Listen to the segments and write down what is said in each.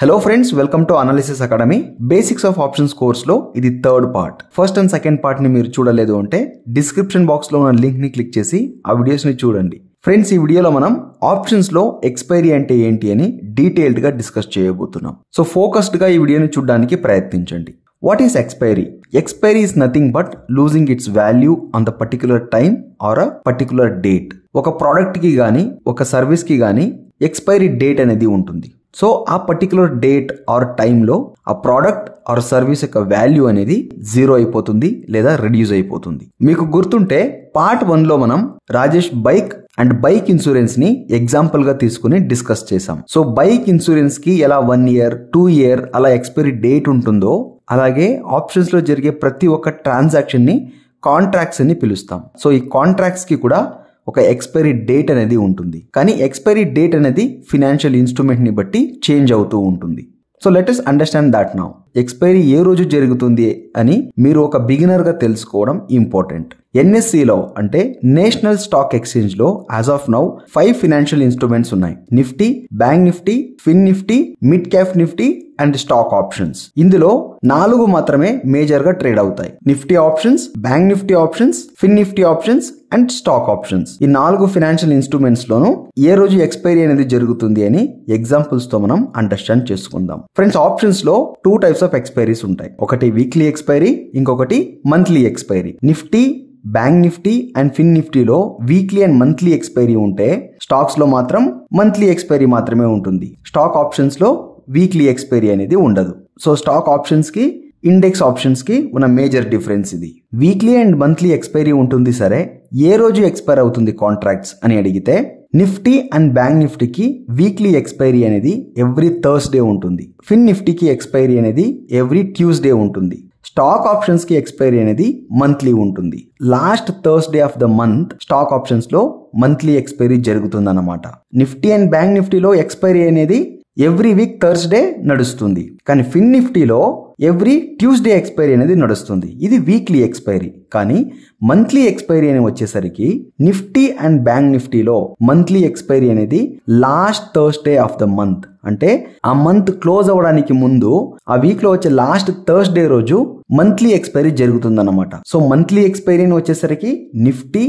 hello friends welcome to analysis academy basics of options కోర్స్లో ఇది third part first and second పార్ట్ని మీరు చూడలేదు అంటే డిస్క్రిప్షన్ బాక్స్లో ఉన్న లింక్ని క్లిక్ చేసి ఆ వీడియోస్ని చూడండి ఫ్రెండ్స్ ఈ వీడియోలో మనం ఆప్షన్స్లో ఎక్స్పైరీ అంటే ఏంటి అని డీటెయిల్డ్గా డిస్కస్ చేయబోతున్నాం సో ఫోకస్డ్గా ఈ వీడియోని చూడడానికి ప్రయత్నించండి what is expiry expiry is nothing but losing its value on the particular time or a particular date ఒక ప్రోడక్ట్కి కానీ ఒక సర్వీస్కి కానీ ఎక్స్పైరీ డేట్ అనేది ఉంటుంది సో ఆ పర్టికులర్ డేట్ ఆర్ టైంలో ఆ ప్రోడక్ట్ ఆర్ సర్వీస్ యొక్క వాల్యూ అనేది జీరో అయిపోతుంది లేదా రిడ్యూస్ అయిపోతుంది మీకు గుర్తుంటే పార్ట్ వన్లో మనం Rajesh bike and bike insurance ని ఎగ్జాంపుల్ గా తీసుకుని డిస్కస్ చేసాం సో బైక్ ఇన్సూరెన్స్ కి ఎలా వన్ ఇయర్ టూ ఇయర్ అలా ఎక్స్పైరీ డేట్ ఉంటుందో అలాగే ఆప్షన్స్ లో జరిగే ప్రతి ఒక్క ట్రాన్సాక్షన్ ని కాంట్రాక్ట్స్ అని పిలుస్తాం సో ఈ కాంట్రాక్ట్స్ కి కూడా ఒక ఎక్స్పైరీ డేట్ అనేది ఉంటుంది కానీ ఎక్స్పైరీ డేట్ అనేది ఫినాన్షియల్ ఇన్స్ట్రుమెంట్ని బట్టి చేంజ్ అవుతూ ఉంటుంది so let is understand that now expiry ఏ రోజు జరుగుతుంది అని మీరు ఒక బిగినర్గా తెలుసుకోవడం ఇంపార్టెంట్ ఎన్ఎస్సిలో అంటే నేషనల్ స్టాక్ ఎక్స్చేంజ్ లో as of now five financial instruments ఉన్నాయి Nifty bank Nifty fin Nifty mid cap Nifty and stock options ఇందులో నాలుగు మాత్రమే మేజర్ గా ట్రేడ్ అవుతాయి Nifty options bank Nifty options fin Nifty options and stock options ఈ నాలుగు ఫినాన్షియల్ ఇన్స్ట్రుమెంట్స్ లోను ఏ రోజు ఎక్స్పైరీ అనేది జరుగుతుంది అని ఎగ్జాంపుల్స్ తో మనం అండర్స్టాండ్ చేసుకుందాం ఫ్రెండ్స్ ఆప్షన్స్ లో two types types of expiries ఉంటాయి ఒకటి వీక్లీ ఎక్స్పైరీ ఇంకొకటి monthly expiry Nifty bank Nifty and fin నిఫ్టీలో వీక్లీ అండ్ మంత్లీ ఎక్స్పైరీ ఉంటే స్టాక్స్ లో మాత్రం మంత్లీ ఎక్స్పైరీ మాత్రమే ఉంటుంది స్టాక్ ఆప్షన్స్ లో వీక్లీ ఎక్స్పైరీ అనేది ఉండదు సో స్టాక్ ఆప్షన్స్ కి ఇండెక్స్ ఆప్షన్స్ కి ఉన్న మేజర్ డిఫరెన్స్ ఇది వీక్లీ అండ్ మంత్లీ ఎక్స్పైరీ ఉంటుంది సరే ఏ రోజు ఎక్స్పైర్ అవుతుంది కాంట్రాక్ట్స్ అని అడిగితే నిఫ్టీ అండ్ బ్యాంక్ నిఫ్టీకి వీక్లీ ఎక్స్పైరీ అనేది ఎవ్రీ థర్స్డే ఉంటుంది ఫిన్ నిఫ్టీకి ఎక్స్పైరీ అనేది ఎవ్రీ ట్యూస్డే ఉంటుంది స్టాక్ ఆప్షన్స్ కి ఎక్స్పైరీ అనేది మంత్లీ ఉంటుంది last Thursday of the month stock options లో మంత్లీ ఎక్స్పైరీ జరుగుతుందన్నమాట నిఫ్టీ అండ్ బ్యాంక్ నిఫ్టీలో ఎక్స్పైరీ అనేది ఎవ్రీ వీక్ థర్స్డే నడుస్తుంది కానీ ఫిన్ నిఫ్టీలో ఎవ్రీ ట్యూస్డే ఎక్స్పైరీ అనేది నడుస్తుంది ఇది వీక్లీ ఎక్స్పైరీ కానీ మంత్లీ ఎక్స్పైరీ అని వచ్చేసరికి నిఫ్టీ అండ్ బ్యాంక్ నిఫ్టీలో మంత్లీ ఎక్స్పైరీ అనేది last Thursday of the month అంటే ఆ మంత్ క్లోజ్ అవ్వడానికి ముందు ఆ వీక్ లో వచ్చే లాస్ట్ థర్స్డే రోజు మంత్లీ ఎక్స్పైరీ జరుగుతుందన్నమాట సో మంత్లీ ఎక్స్పైరీ అని వచ్చేసరికి Nifty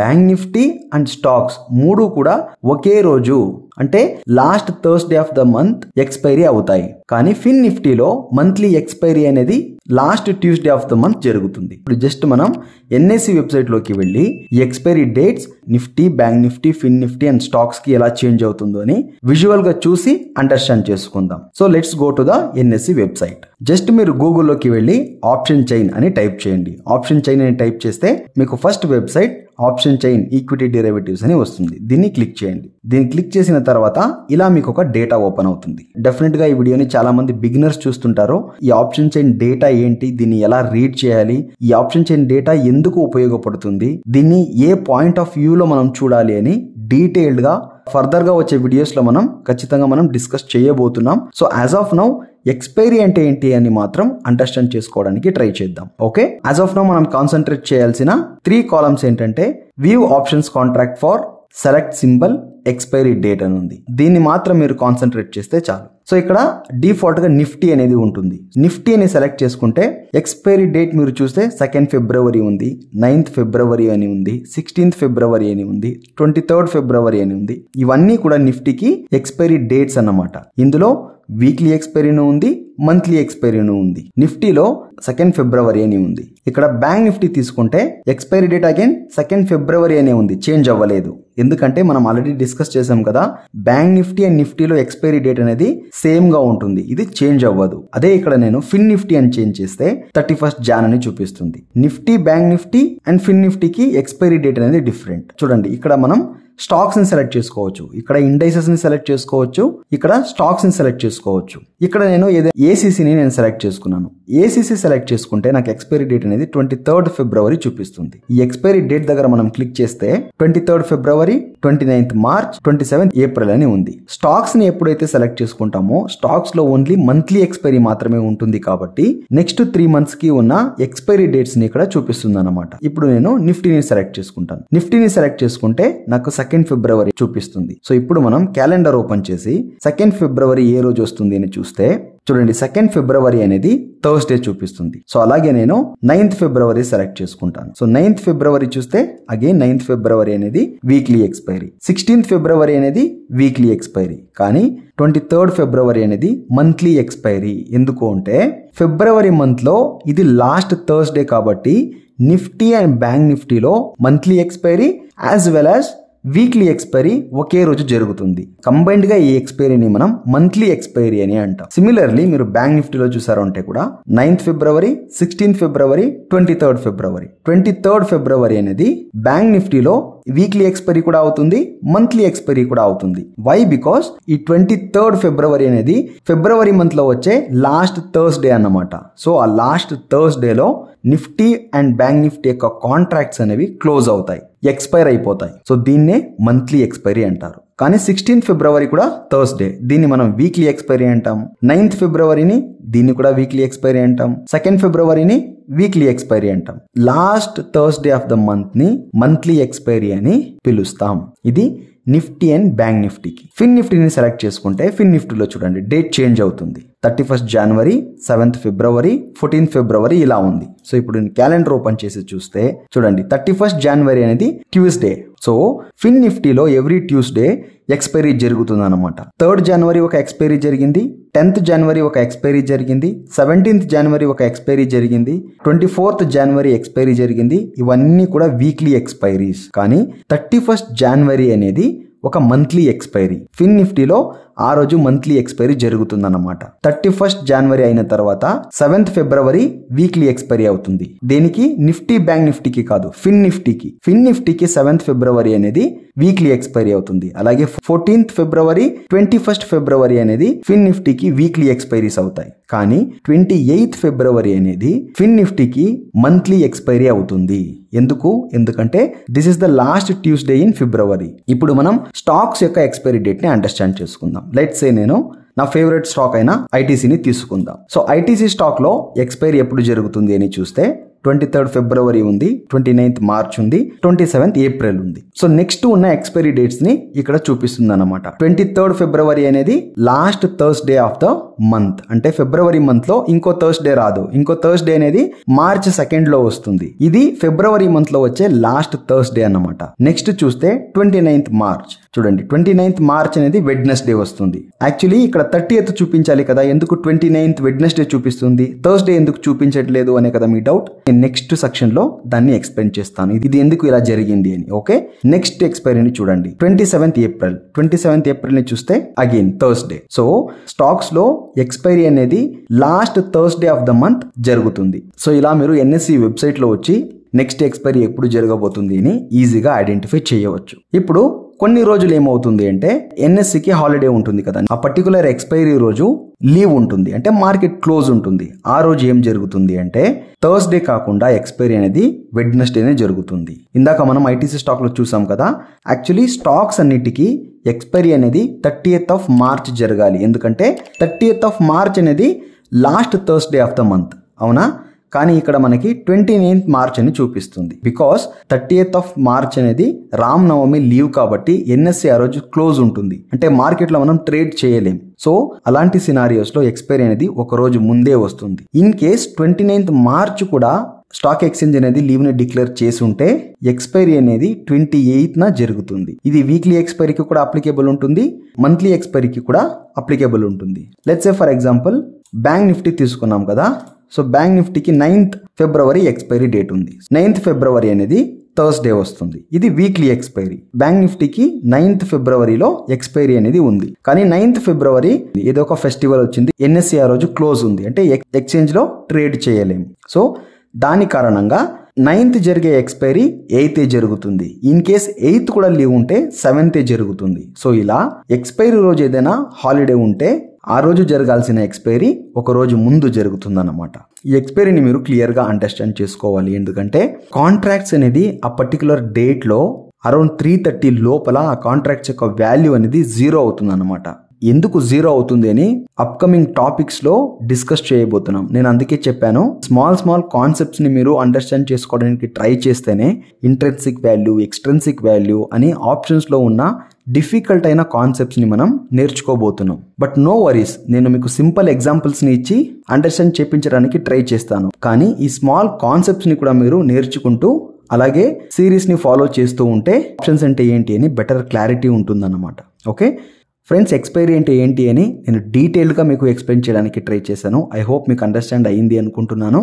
bank Nifty and stocks మూడు కూడా ఒకే రోజు అంటే last Thursday of the month expiry అవుతాయి కానీ ఫిన్ నిఫ్టీలో మంత్లీ ఎక్స్పైరీ అనేది last Tuesday of the month జరుగుతుంది ఇప్పుడు జస్ట్ మనం ఎన్ఎస్సి వెబ్సైట్లోకి వెళ్ళి expiry dates Nifty bank Nifty fin Nifty and స్టాక్స్కి ఎలా చేంజ్ అవుతుందో అని విజువల్ గా చూసి అండర్స్టాండ్ చేసుకుందాం so let's go to the NSE website just మీరు గూగుల్లోకి వెళ్ళి ఆప్షన్ చైన్ అని టైప్ చేయండి ఆప్షన్ చైన్ అని టైప్ చేస్తే మీకు first website option chain equity derivatives అని వస్తుంది దీన్ని క్లిక్ చేయండి దీన్ని క్లిక్ చేసిన తర్వాత ఇలా మీకు ఒక డేటా ఓపెన్ అవుతుంది డెఫినెట్గా ఈ వీడియోని చాలా మంది బిగినర్స్ చూస్తుంటారు ఈ ఆప్షన్ చైన్ డేటా ఏంటి దీన్ని ఎలా రీడ్ చేయాలి ఈ ఆప్షన్ చైన్ డేటా ఎందుకు ఉపయోగపడుతుంది దీన్ని ఏ పాయింట్ ఆఫ్ వ్యూలో మనం చూడాలి అని డీటెయిల్డ్గా గా వచ్చే వీడియోస్లో మనం ఖచ్చితంగా మనం డిస్కస్ చేయబోతున్నాం so as of now expiry అంటే ఏంటి అని మాత్రం అండర్స్టాండ్ చేసుకోవడానికి ట్రై చేద్దాం ఓకే యాజ్ ఆఫ్ నో మనం కాన్సన్ట్రేట్ చేయాల్సిన త్రీ కాలమ్స్ ఏంటంటే view options contract for select symbol expiry date అని ఉంది దీన్ని మాత్రం మీరు కాన్సన్ట్రేట్ చేస్తే చాలు సో ఇక్కడ డిఫాల్ట్ గా నిఫ్టీ అనేది ఉంటుంది నిఫ్టీ అని సెలెక్ట్ చేసుకుంటే ఎక్స్పైరీ డేట్ మీరు చూస్తే సెకండ్ ఫిబ్రవరి ఉంది నైన్త్ ఫిబ్రవరి అని ఉంది సిక్స్టీన్త్ ఫిబ్రవరి అని ఉంది ట్వంటీ థర్డ్ ఫిబ్రవరి అని ఉంది ఇవన్నీ కూడా నిఫ్టీకి ఎక్స్పైరీ డేట్స్ అన్నమాట ఇందులో వీక్లీ ఎక్స్పైరీను ఉంది మంత్లీ ఎక్స్పైరీను ఉంది నిఫ్టీలో సెకండ్ ఫిబ్రవరి అని ఉంది ఇక్కడ బ్యాంక్ నిఫ్టీ తీసుకుంటే expiry date again second February అనే ఉంది చేంజ్ అవ్వలేదు ఎందుకంటే మనం ఆల్రెడీ డిస్కస్ చేసాం కదా బ్యాంక్ నిఫ్టీ అండ్ నిఫ్టీలో ఎక్స్పైరీ డేట్ అనేది సేమ్ గా ఉంటుంది ఇది చేంజ్ అవ్వదు అదే ఇక్కడ నేను ఫిన్ నిఫ్టీ అని చేంజ్ చేస్తే థర్టీ ఫస్ట్ జాన్ అని చూపిస్తుంది Nifty bank Nifty and fin నిఫ్టీకి ఎక్స్పైరీ డేట్ అనేది డిఫరెంట్ చూడండి ఇక్కడ మనం స్టాక్స్ ని సెలెక్ట్ చేసుకోవచ్చు ఇక్కడ ఇండైసెస్ ని సెలెక్ట్ చేసుకోవచ్చు ఇక్కడ స్టాక్స్ ని సెలెక్ట్ చేసుకోవచ్చు ఇక్కడ నేను ఏసీసీ ఏసీసీని నేను సెలెక్ట్ చేసుకున్నాను ఏసీసీ సెలెక్ట్ చేసుకుంటే నాకు ఎక్స్పైరీ డేట్ అనేది ట్వంటీ థర్డ్ ఫిబ్రవరి చూపిస్తుంది ఈ ఎక్స్పైరీ డేట్ దగ్గర మనం క్లిక్ చేస్తే twenty third February February twenty ninth March twenty seventh April అని ఉంది స్టాక్స్ ని ఎప్పుడైతే సెలెక్ట్ చేసుకుంటామో స్టాక్స్ లో ఓన్లీ మంత్లీ ఎక్స్పైరీ మాత్రమే ఉంటుంది కాబట్టి నెక్స్ట్ త్రీ మంత్స్ కి ఉన్న ఎక్స్పైరీ డేట్స్ ని ఇక్కడ చూపిస్తుంది అనమాట ఇప్పుడు నేను నిఫ్టీని సెలెక్ట్ చేసుకుంటాను నిఫ్టీని సెలెక్ట్ చేసుకుంటే నాకు సెకండ్ ఫిబ్రవరి చూపిస్తుంది సో ఇప్పుడు మనం క్యాలెండర్ ఓపెన్ చేసి సెకండ్ ఫిబ్రవరి ఏ రోజు వస్తుంది అని చూస్తే చూడండి సెకండ్ ఫిబ్రవరి అనేది థర్స్డే చూపిస్తుంది సో అలాగే నేను నైన్త్ ఫిబ్రవరి సెలెక్ట్ చేసుకుంటాను సో నైన్త్ ఫిబ్రవరి చూస్తే అగైన్ నైన్త్ ఫిబ్రవరి అనేది వీక్లీ ఎక్స్పైరీ సిక్స్టీన్త్ ఫిబ్రవరి అనేది వీక్లీ ఎక్స్పైరీ కానీ ట్వంటీ థర్డ్ ఫిబ్రవరి అనేది మంత్లీ ఎక్స్పైరీ ఎందుకు అంటే ఫిబ్రవరి మంత్లో ఇది లాస్ట్ థర్స్డే కాబట్టి నిఫ్టీ అండ్ బ్యాంక్ నిఫ్టీలో monthly expiry as well as weekly expiry ఒకే రోజు జరుగుతుంది కంబైన్డ్ గా ఈ ఎక్స్పైరీని మనం మంత్లీ ఎక్స్పైరీ అని అంటాం సిమిలర్లీ మీరు బ్యాంక్ నిఫ్టీలో చూసారు అంటే కూడా ninth February sixteenth February twenty third February twenty third February అనేది బ్యాంక్ నిఫ్టీలో వీక్లీ ఎక్స్పైరీ కూడా అవుతుంది మంత్లీ ఎక్స్పైరీ కూడా అవుతుంది వై బికాస్ ఈ ట్వంటీ థర్డ్ ఫిబ్రవరి అనేది ఫిబ్రవరి మంత్ లో వచ్చే లాస్ట్ థర్స్ డే అన్నమాట సో ఆ లాస్ట్ థర్స్ డేలో నిఫ్టీ అండ్ బ్యాంక్ నిఫ్టీ యొక్క కాంట్రాక్ట్స్ అనేవి క్లోజ్ అవుతాయి ఎక్స్పైర్ అయిపోతాయి సో దీన్నే మంత్లీ ఎక్స్పైరీ అంటారు కానీ సిక్స్టీన్త్ ఫిబ్రవరి కూడా థర్స్డే దీన్ని మనం వీక్లీ ఎక్స్పైరీ అంటాం నైన్త్ ఫిబ్రవరిని దీన్ని కూడా వీక్లీ ఎక్స్పైరీ అంటాం సెకండ్ ఫిబ్రవరిని వీక్లీ ఎక్స్పైరీ అంటాం last Thursday of the month ని మంత్లీ ఎక్స్పైరీ అని పిలుస్తాం ఇది నిఫ్టీ అండ్ బ్యాంక్ నిఫ్టీకి ఫిన్ నిఫ్టీని సెలెక్ట్ చేసుకుంటే ఫిన్ నిఫ్టీలో చూడండి డేట్ చేంజ్ అవుతుంది thirty first January seventh February fourteenth February ఇలా ఉంది సో ఇప్పుడు నేను క్యాలెండర్ ఓపెన్ చేసి చూస్తే చూడండి థర్టీ ఫస్ట్ జనవరి అనేది ట్యూస్డే సో ఫిన్ నిఫ్టీలో ఎవ్రీ ట్యూస్డే ఎక్స్పైరీ జరుగుతుంది అనమాట థర్డ్ జనవరి ఒక ఎక్స్పైరీ జరిగింది టెన్త్ జనవరి ఒక ఎక్స్పైరీ జరిగింది సెవెంటీన్త్ జనవరి ఒక ఎక్స్పైరీ జరిగింది ట్వంటీ ఫోర్త్ జనవరి ఎక్స్పైరీ జరిగింది ఇవన్నీ కూడా వీక్లీ ఎక్స్పైరీస్ కానీ థర్టీ ఫస్ట్ జనవరి అనేది ఒక మంత్లీ ఎక్స్పైరీ ఫిన్ నిఫ్టీలో ఆ రోజు మంత్లీ ఎక్స్పైరీ జరుగుతుందన్నమాట థర్టీ ఫస్ట్ జనవరి అయిన తర్వాత సెవెంత్ ఫిబ్రవరి వీక్లీ ఎక్స్పైరీ అవుతుంది దీనికి నిఫ్టీ బ్యాంక్ నిఫ్టీకి కాదు ఫిన్ నిఫ్టీకి ఫిన్ నిఫ్టీకి సెవెంత్ ఫిబ్రవరి అనేది వీక్లీ ఎక్స్పైరీ అవుతుంది అలాగే fourteenth February twenty first February అనేది ఫిన్ నిఫ్టీకి వీక్లీ ఎక్స్పైరీస్ అవుతాయి కానీ ట్వంటీ ఎయిత్ ఫిబ్రవరి అనేది ఫిన్ నిఫ్టీకి మంత్లీ ఎక్స్పైరీ అవుతుంది ఎందుకు ఎందుకంటే this is the last Tuesday in February ఇప్పుడు మనం స్టాక్స్ యొక్క ఎక్స్పైరీ డేట్ ని అండర్స్టాండ్ చేసుకుందాం తీసుకుందాం లైట్ సే నేను నా ఫేవరెట్ స్టాక్ అయిన ఐటీసీని తీసుకుందాం సో ఐటీసీ స్టాక్లో ఎక్స్పైరీ ఎప్పుడు జరుగుతుంది అని చూస్తే ట్వంటీ థర్డ్ ఫిబ్రవరి ఉంది ట్వంటీ నైన్త్ మార్చ్ ఉంది ట్వంటీ సెవెంత్ ఏప్రిల్ ఉంది సో నెక్స్ట్ ఉన్న ఎక్స్పైరీ డేట్స్ ని ఇక్కడ చూపిస్తుంది అనమాట ట్వంటీ థర్డ్ ఫిబ్రవరి అనేది last Thursday of the month అంటే ఫిబ్రవరి మంత్ లో ఇంకో థర్స్డే రాదు ఇంకో డే అనేది మార్చ్ సెకండ్ లో వస్తుంది ఇది ఫిబ్రవరి మంత్ లో వచ్చే లాస్ట్ థర్స్డే అనమాట నెక్స్ట్ చూస్తే ట్వంటీ నైన్త్ మార్చ్ చూడండి ట్వంటీ నైన్త్ మార్చ్ అనేది వెడ్నెస్డే వస్తుంది యాక్చువల్లీ ఇక్కడ థర్టీ ఎత్ చూపించాలి కదా ఎందుకు ట్వంటీ నైన్త్ వెడ్నెస్డే చూపిస్తుంది థర్స్ డే ఎందుకు చూపించట్లేదు అనే కదా మీ డౌట్ నెక్స్ట్ సెక్షన్లో దాన్ని ఎక్స్ప్లెయిన్ చేస్తాను ఇది ఎందుకు ఇలా జరిగింది అని ఓకే నెక్స్ట్ ఎక్స్పైరీని చూడండి twenty seventh April twenty seventh ఏప్రిల్ని చూస్తే అగైన్ థర్స్డే సో స్టాక్స్లో ఎక్స్పైరీ అనేది last Thursday of the month జరుగుతుంది సో ఇలా మీరు ఎన్ఎస్సి వెబ్సైట్లో e వచ్చి నెక్స్ట్ ఎక్స్పైరీ ఎప్పుడు జరగబోతుంది అని ఈజీగా ఐడెంటిఫై చేయవచ్చు ఇప్పుడు కొన్ని రోజులు ఏమవుతుంది అంటే ఎన్ఎస్సికి హాలిడే ఉంటుంది కదా ఆ పర్టికులర్ ఎక్స్పైరీ రోజు లీవ్ ఉంటుంది అంటే మార్కెట్ క్లోజ్ ఉంటుంది ఆ రోజు ఏం జరుగుతుంది అంటే థర్స్డే కాకుండా ఎక్స్పైరీ అనేది వెడ్నెస్డేనే జరుగుతుంది ఇందాక మనం ఐటీసీ స్టాక్లో చూసాం కదా యాక్చువల్లీ స్టాక్స్ అన్నిటికీ ఎక్స్పైరీ అనేది థర్టీయత్ ఆఫ్ మార్చ్ జరగాలి ఎందుకంటే థర్టీయత్ ఆఫ్ మార్చ్ అనేది last Thursday of the month అవునా కానీ ఇక్కడ మనకి ట్వంటీ నైన్త్ మార్చ్ అని చూపిస్తుంది because thirty eighth of March అనేది రామ్ నవమి లీవ్ కాబట్టి ఎన్ఎస్సి ఆ రోజు క్లోజ్ ఉంటుంది అంటే మార్కెట్లో మనం ట్రేడ్ చేయలేం సో అలాంటి సినారియోస్ లో ఎక్స్పైరీ అనేది ఒక రోజు ముందే వస్తుంది in case twenty ninth March కూడా స్టాక్ ఎక్స్చేంజ్ అనేది లీవ్ని డిక్లేర్ చేసి ఉంటే ఎక్స్పైరీ అనేది ట్వంటీ ఎయిత్న జరుగుతుంది ఇది వీక్లీ ఎక్స్పైరీకి కూడా అప్లికేబుల్ ఉంటుంది మంత్లీ ఎక్స్పైరీకి కూడా అప్లికేబుల్ ఉంటుంది let's say for example bank Nifty తీసుకున్నాం కదా సో బ్యాంక్ నిఫ్టీకి నైన్త్ ఫిబ్రవరి ఎక్స్పైరీ డేట్ ఉంది నైన్త్ ఫిబ్రవరి అనేది థర్స్డే వస్తుంది ఇది వీక్లీ ఎక్స్పైరీ బ్యాంక్ నిఫ్టీకి నైన్త్ ఫిబ్రవరిలో ఎక్స్పైరీ అనేది ఉంది కానీ నైన్త్ ఫిబ్రవరి ఏదో ఒక ఫెస్టివల్ వచ్చింది ఎన్ఎస్సి ఆ రోజు క్లోజ్ ఉంది అంటే ఎక్స్చేంజ్ లో ట్రేడ్ చేయలేము సో దాని కారణంగా నైన్త్ జరిగే ఎక్స్పైరీ ఎయిత్ జరుగుతుంది ఇన్ కేస్ ఎయిత్ కూడా లీవ్ ఉంటే సెవెంత్ జరుగుతుంది సో ఇలా ఎక్స్పైరీ రోజు ఏదైనా హాలిడే ఉంటే ఆ రోజు జరగాల్సిన ఎక్స్పైరీ ఒక రోజు ముందు జరుగుతుందన్నమాట ఈ ఎక్స్పైరీని మీరు క్లియర్గా అండర్స్టాండ్ చేసుకోవాలి ఎందుకంటే కాంట్రాక్ట్స్ అనేది ఆ పర్టికులర్ డేట్లో అరౌండ్ త్రీ థర్టీ లోపల ఆ కాంట్రాక్ట్స్ యొక్క వాల్యూ అనేది జీరో అవుతుంది అనమాట ఎందుకు జీరో అవుతుంది అని అప్కమింగ్ టాపిక్స్ లో డిస్కస్ చేయబోతున్నాం నేను అందుకే చెప్పాను స్మాల్ స్మాల్ కాన్సెప్ట్స్ ని మీరు అండర్స్టాండ్ చేసుకోవడానికి ట్రై చేస్తేనే ఇంట్రెన్సిక్ వాల్యూ ఎక్స్ట్రెన్సిక్ వాల్యూ అని ఆప్షన్స్ లో ఉన్న డిఫికల్ట్ అయిన కాన్సెప్ట్స్ని మనం నేర్చుకోబోతున్నాం బట్ నో వరీస్ నేను మీకు సింపుల్ ఎగ్జాంపుల్స్ని ఇచ్చి అండర్స్టాండ్ చేపించడానికి ట్రై చేస్తాను కానీ ఈ స్మాల్ కాన్సెప్ట్స్ని కూడా మీరు నేర్చుకుంటూ అలాగే సిరీస్ని ఫాలో చేస్తూ ఉంటే ఆప్షన్స్ అంటే ఏంటి అని బెటర్ క్లారిటీ ఉంటుందన్నమాట ఓకే ఫ్రెండ్స్ ఎక్స్పైరీ అంటే ఏంటి అని నేను డీటెయిల్గా మీకు ఎక్స్ప్లెయిన్ చేయడానికి ట్రై చేశాను ఐ హోప్ మీకు అండర్స్టాండ్ అయ్యింది అనుకుంటున్నాను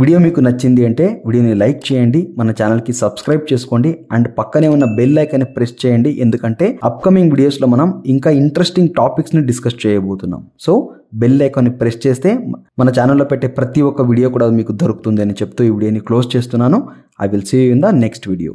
వీడియో మీకు నచ్చింది అంటే వీడియోని లైక్ చేయండి మన ఛానల్కి సబ్స్క్రైబ్ చేసుకోండి అండ్ పక్కనే ఉన్న బెల్ ఐకాన్ని ప్రెస్ చేయండి ఎందుకంటే అప్కమింగ్ వీడియోస్లో మనం ఇంకా ఇంట్రెస్టింగ్ టాపిక్స్ని డిస్కస్ చేయబోతున్నాం సో బెల్ ఐకాన్ని ప్రెస్ చేస్తే మన ఛానల్లో పెట్టే ప్రతి ఒక్క వీడియో కూడా మీకు దొరుకుతుంది అని చెప్తూ ఈ వీడియోని క్లోజ్ చేస్తున్నాను I will see you in the next video